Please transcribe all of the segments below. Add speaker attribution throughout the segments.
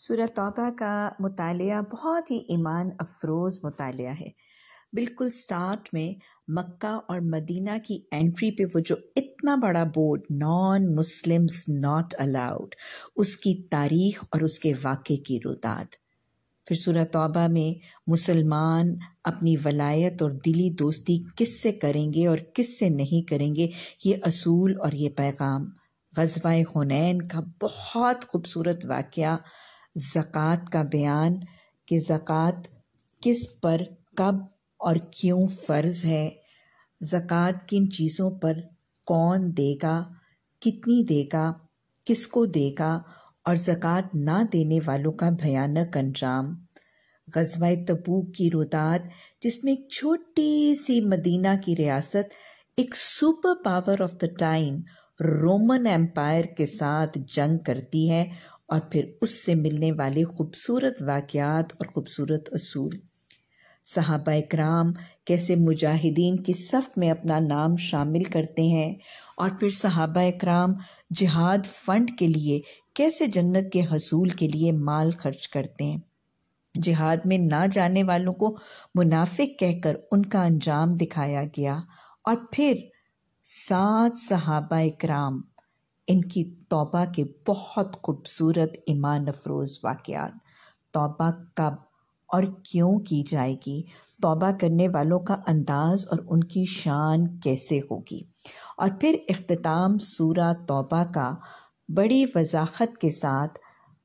Speaker 1: सूर्य तौबा का मताल बहुत ही ईमान अफरोज़ मताल है बिल्कुल स्टार्ट में मक्का और मदीना की एंट्री पे वो जो इतना बड़ा board non Muslims not allowed उसकी तारीख और उसके वाक़े की रुदाद फिर सूरह तौबा में मुसलमान अपनी वलायत और दिली दोस्ती किस से करेंगे और किस से नहीं करेंगे ये असूल और ये पैगाम गजबा हुनैन का बहुत खूबसूरत वाक़ ज़क़़त का बयान कि ज़क़़त किस पर कब और क्यों फ़र्ज़ है ज़क़़त किन चीज़ों पर कौन देगा कितनी देगा किसको देगा और ज़क़़त ना देने वालों का भयानक अंजाम गजवा तबूक की रुदात जिसमें एक छोटी सी मदीना की रियासत एक super power of the time Roman empire के साथ जंग करती है और फिर उससे मिलने वाले खूबसूरत वाक़ात और ख़ूबसूरत असूल सहाबा कराम कैसे मुजाहिदीन की सफ़ में अपना नाम शामिल करते हैं और फिर सहाबा कराम जिहाद फ़ंड के लिए कैसे जन्नत के हसूल के लिए माल खर्च करते हैं जिहाद में ना जाने वालों को मुनाफिक कहकर उनका अंजाम दिखाया गया और फिर सात सहाबा कराम इनकी तौबा के बहुत खूबसूरत ईमान अफरोज़ वाक़ात तौबा कब और क्यों की जाएगी तौबा करने वालों का अंदाज़ और उनकी शान कैसे होगी और फिर अख्ताम सूरा तौबा का बड़ी वजाहत के साथ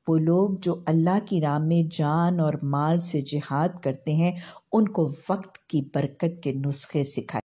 Speaker 1: वो लोग जो अल्लाह की राम में जान और माल से जिहाद करते हैं उनको वक्त की बरकत के नुस्खे सिखाए